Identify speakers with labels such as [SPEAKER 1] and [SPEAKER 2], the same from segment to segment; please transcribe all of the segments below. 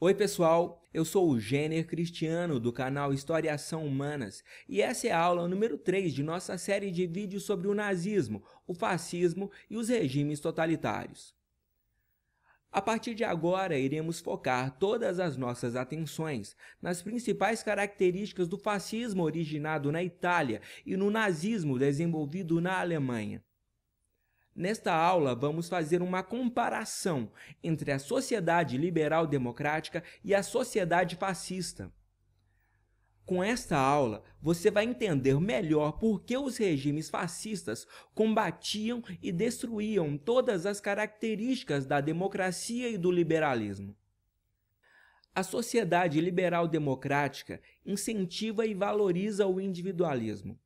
[SPEAKER 1] Oi, pessoal! Eu sou o Gêner Cristiano do canal História Ação Humanas e essa é a aula número 3 de nossa série de vídeos sobre o nazismo, o fascismo e os regimes totalitários. A partir de agora, iremos focar todas as nossas atenções nas principais características do fascismo originado na Itália e no nazismo desenvolvido na Alemanha. Nesta aula, vamos fazer uma comparação entre a sociedade liberal democrática e a sociedade fascista. Com esta aula, você vai entender melhor por que os regimes fascistas combatiam e destruíam todas as características da democracia e do liberalismo. A sociedade liberal democrática incentiva e valoriza o individualismo.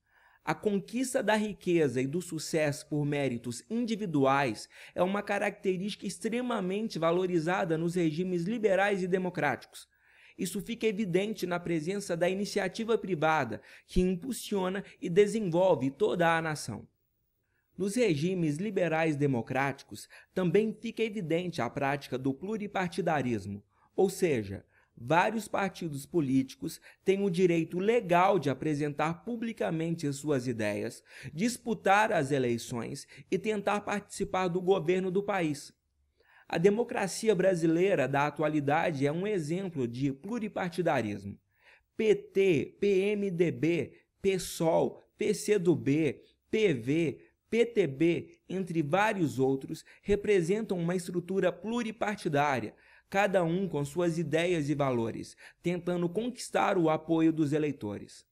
[SPEAKER 1] A conquista da riqueza e do sucesso por méritos individuais é uma característica extremamente valorizada nos regimes liberais e democráticos. Isso fica evidente na presença da iniciativa privada, que impulsiona e desenvolve toda a nação. Nos regimes liberais democráticos, também fica evidente a prática do pluripartidarismo, ou seja, vários partidos políticos têm o direito legal de apresentar publicamente suas ideias, disputar as eleições e tentar participar do governo do país. A democracia brasileira da atualidade é um exemplo de pluripartidarismo. PT, PMDB, PSOL, PCdoB, PV, PTB, entre vários outros, representam uma estrutura pluripartidária cada um com suas ideias e valores, tentando conquistar o apoio dos eleitores.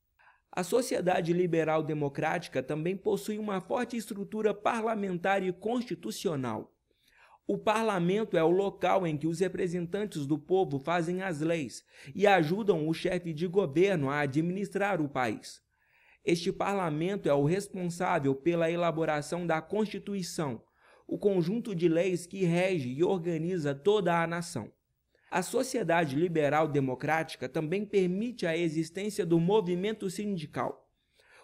[SPEAKER 1] A sociedade liberal democrática também possui uma forte estrutura parlamentar e constitucional. O parlamento é o local em que os representantes do povo fazem as leis e ajudam o chefe de governo a administrar o país. Este parlamento é o responsável pela elaboração da Constituição, o conjunto de leis que rege e organiza toda a nação. A sociedade liberal democrática também permite a existência do movimento sindical.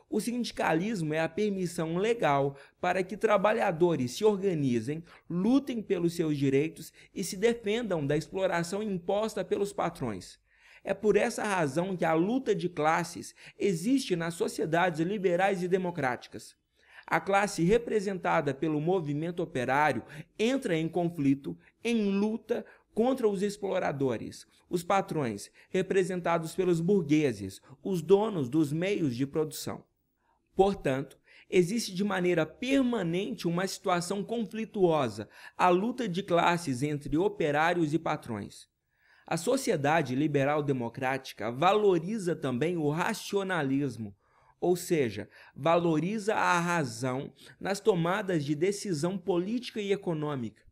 [SPEAKER 1] O sindicalismo é a permissão legal para que trabalhadores se organizem, lutem pelos seus direitos e se defendam da exploração imposta pelos patrões. É por essa razão que a luta de classes existe nas sociedades liberais e democráticas. A classe representada pelo movimento operário entra em conflito, em luta contra os exploradores, os patrões, representados pelos burgueses, os donos dos meios de produção. Portanto, existe de maneira permanente uma situação conflituosa, a luta de classes entre operários e patrões. A sociedade liberal democrática valoriza também o racionalismo, ou seja, valoriza a razão nas tomadas de decisão política e econômica.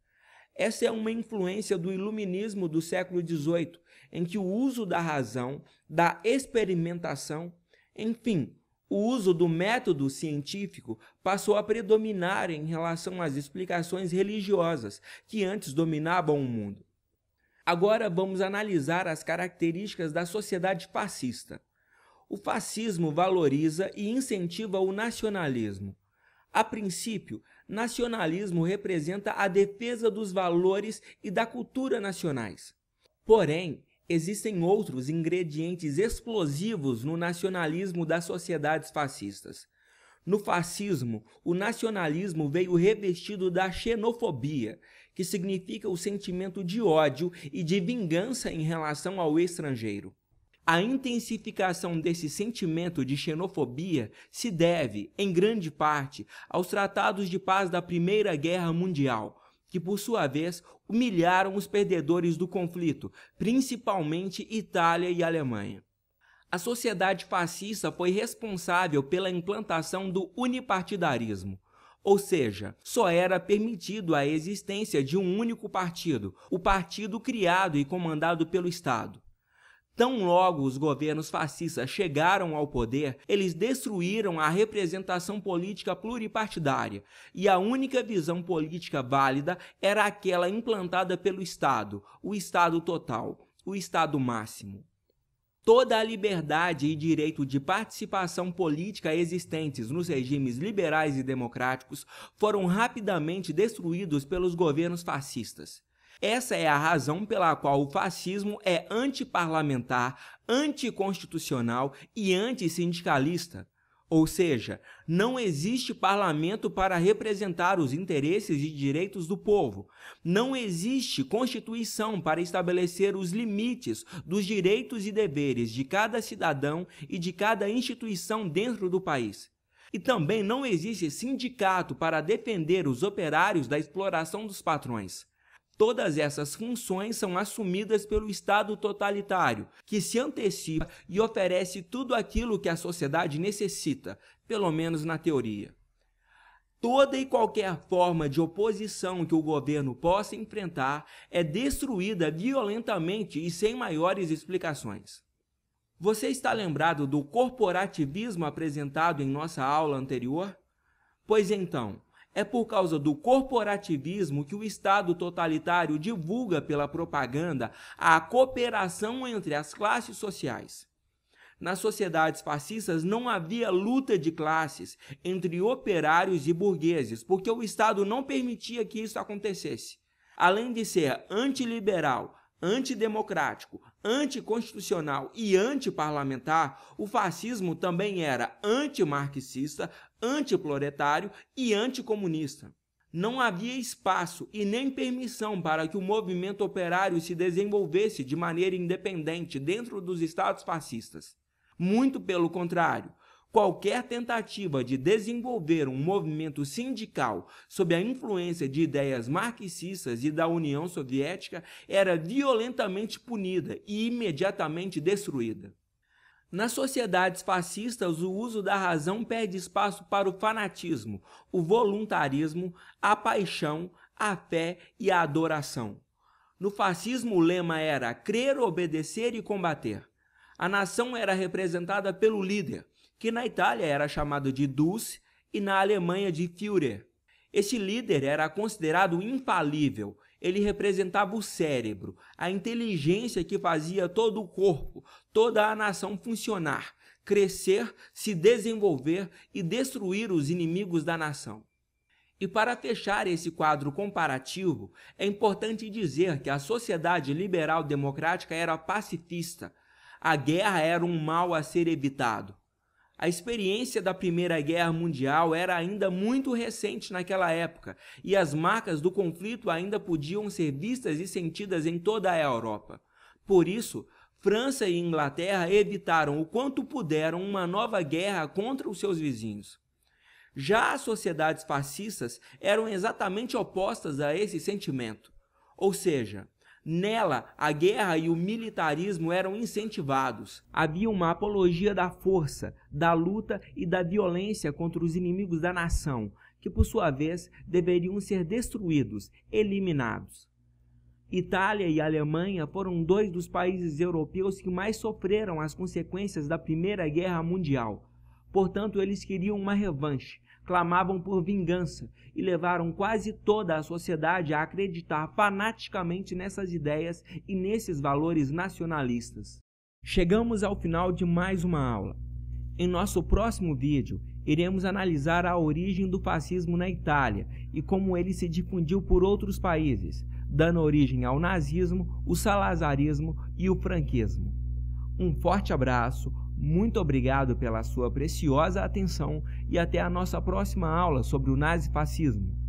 [SPEAKER 1] Essa é uma influência do iluminismo do século XVIII, em que o uso da razão, da experimentação, enfim, o uso do método científico passou a predominar em relação às explicações religiosas que antes dominavam o mundo. Agora vamos analisar as características da sociedade fascista. O fascismo valoriza e incentiva o nacionalismo. A princípio, nacionalismo representa a defesa dos valores e da cultura nacionais. Porém, existem outros ingredientes explosivos no nacionalismo das sociedades fascistas. No fascismo, o nacionalismo veio revestido da xenofobia, que significa o sentimento de ódio e de vingança em relação ao estrangeiro. A intensificação desse sentimento de xenofobia se deve, em grande parte, aos tratados de paz da Primeira Guerra Mundial, que por sua vez humilharam os perdedores do conflito, principalmente Itália e Alemanha. A sociedade fascista foi responsável pela implantação do unipartidarismo, ou seja, só era permitido a existência de um único partido, o partido criado e comandado pelo Estado. Tão logo os governos fascistas chegaram ao poder, eles destruíram a representação política pluripartidária e a única visão política válida era aquela implantada pelo Estado, o Estado total, o Estado máximo. Toda a liberdade e direito de participação política existentes nos regimes liberais e democráticos foram rapidamente destruídos pelos governos fascistas. Essa é a razão pela qual o fascismo é antiparlamentar, anticonstitucional e antissindicalista. Ou seja, não existe parlamento para representar os interesses e direitos do povo. Não existe constituição para estabelecer os limites dos direitos e deveres de cada cidadão e de cada instituição dentro do país. E também não existe sindicato para defender os operários da exploração dos patrões. Todas essas funções são assumidas pelo Estado totalitário, que se antecipa e oferece tudo aquilo que a sociedade necessita, pelo menos na teoria. Toda e qualquer forma de oposição que o governo possa enfrentar é destruída violentamente e sem maiores explicações. Você está lembrado do corporativismo apresentado em nossa aula anterior? Pois então, é por causa do corporativismo que o Estado totalitário divulga pela propaganda a cooperação entre as classes sociais. Nas sociedades fascistas não havia luta de classes entre operários e burgueses, porque o Estado não permitia que isso acontecesse. Além de ser antiliberal, antidemocrático, anticonstitucional e antiparlamentar, o fascismo também era antimarxista, antiproletário e anticomunista. Não havia espaço e nem permissão para que o movimento operário se desenvolvesse de maneira independente dentro dos estados fascistas. Muito pelo contrário, Qualquer tentativa de desenvolver um movimento sindical sob a influência de ideias marxistas e da União Soviética era violentamente punida e imediatamente destruída. Nas sociedades fascistas, o uso da razão perde espaço para o fanatismo, o voluntarismo, a paixão, a fé e a adoração. No fascismo, o lema era crer, obedecer e combater. A nação era representada pelo líder, que na Itália era chamado de Dulce e na Alemanha de Führer. Este líder era considerado infalível. Ele representava o cérebro, a inteligência que fazia todo o corpo, toda a nação funcionar, crescer, se desenvolver e destruir os inimigos da nação. E para fechar esse quadro comparativo, é importante dizer que a sociedade liberal democrática era pacifista. A guerra era um mal a ser evitado. A experiência da Primeira Guerra Mundial era ainda muito recente naquela época e as marcas do conflito ainda podiam ser vistas e sentidas em toda a Europa. Por isso, França e Inglaterra evitaram o quanto puderam uma nova guerra contra os seus vizinhos. Já as sociedades fascistas eram exatamente opostas a esse sentimento. Ou seja, Nela, a guerra e o militarismo eram incentivados. Havia uma apologia da força, da luta e da violência contra os inimigos da nação, que por sua vez deveriam ser destruídos, eliminados. Itália e Alemanha foram dois dos países europeus que mais sofreram as consequências da Primeira Guerra Mundial. Portanto, eles queriam uma revanche, clamavam por vingança e levaram quase toda a sociedade a acreditar fanaticamente nessas ideias e nesses valores nacionalistas. Chegamos ao final de mais uma aula. Em nosso próximo vídeo, iremos analisar a origem do fascismo na Itália e como ele se difundiu por outros países, dando origem ao nazismo, o salazarismo e o franquismo. Um forte abraço, muito obrigado pela sua preciosa atenção e até a nossa próxima aula sobre o nazifascismo.